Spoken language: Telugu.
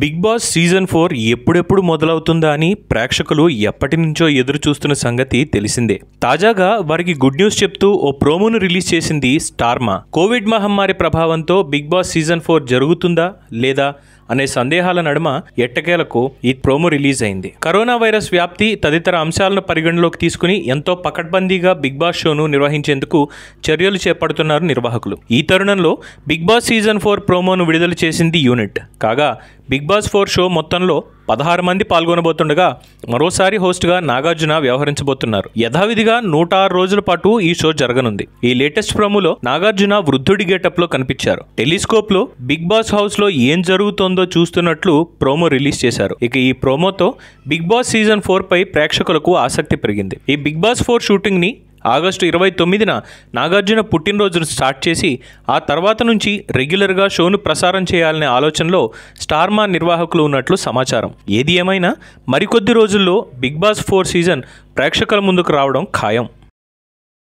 బిగ్ బాస్ సీజన్ ఫోర్ ఎప్పుడెప్పుడు మొదలవుతుందా అని ప్రేక్షకులు ఎప్పటి నుంచో ఎదురు చూస్తున్న సంగతి తెలిసిందే తాజాగా వారికి గుడ్ న్యూస్ చెప్తూ ఓ ప్రోమోను రిలీజ్ చేసింది స్టార్మా కోవిడ్ మహమ్మారి ప్రభావంతో బిగ్ బాస్ సీజన్ ఫోర్ జరుగుతుందా లేదా అనే సందేహాల నడుమ ఎట్టకేలకు ఈ ప్రోమో రిలీజ్ అయింది కరోనా వైరస్ వ్యాప్తి తదితర అంశాలను పరిగణలోకి తీసుకుని ఎంతో పకడ్బందీగా బిగ్ బాస్ షోను నిర్వహించేందుకు చర్యలు చేపడుతున్నారు నిర్వాహకులు ఈ తరుణంలో బిగ్ బాస్ సీజన్ ఫోర్ ప్రోమోను విడుదల చేసింది యూనిట్ కాగా బిగ్ బాస్ ఫోర్ షో మొత్తంలో పదహారు మంది పాల్గొనబోతుండగా మరోసారి హోస్ట్గా నాగార్జున వ్యవహరించబోతున్నారు యథావిధిగా నూట ఆరు రోజుల పాటు ఈ షో జరగనుంది ఈ లేటెస్ట్ ప్రోమోలో నాగార్జున వృద్ధుడి లో కనిపించారు టెలిస్కోప్లో బిగ్ బాస్ హౌస్లో ఏం జరుగుతోందో చూస్తున్నట్లు ప్రోమో రిలీజ్ చేశారు ఇక ఈ ప్రోమోతో బిగ్ బాస్ సీజన్ ఫోర్ పై ప్రేక్షకులకు ఆసక్తి పెరిగింది ఈ బిగ్ బాస్ ఫోర్ షూటింగ్ని ఆగస్టు ఇరవై తొమ్మిదిన నాగార్జున పుట్టినరోజును స్టార్ట్ చేసి ఆ తర్వాత నుంచి రెగ్యులర్గా షోను ప్రసారం చేయాలనే ఆలోచనలో స్టార్ మా నిర్వాహకులు ఉన్నట్లు సమాచారం ఏది ఏమైనా మరికొద్ది రోజుల్లో బిగ్ బాస్ ఫోర్ సీజన్ ప్రేక్షకుల ముందుకు రావడం ఖాయం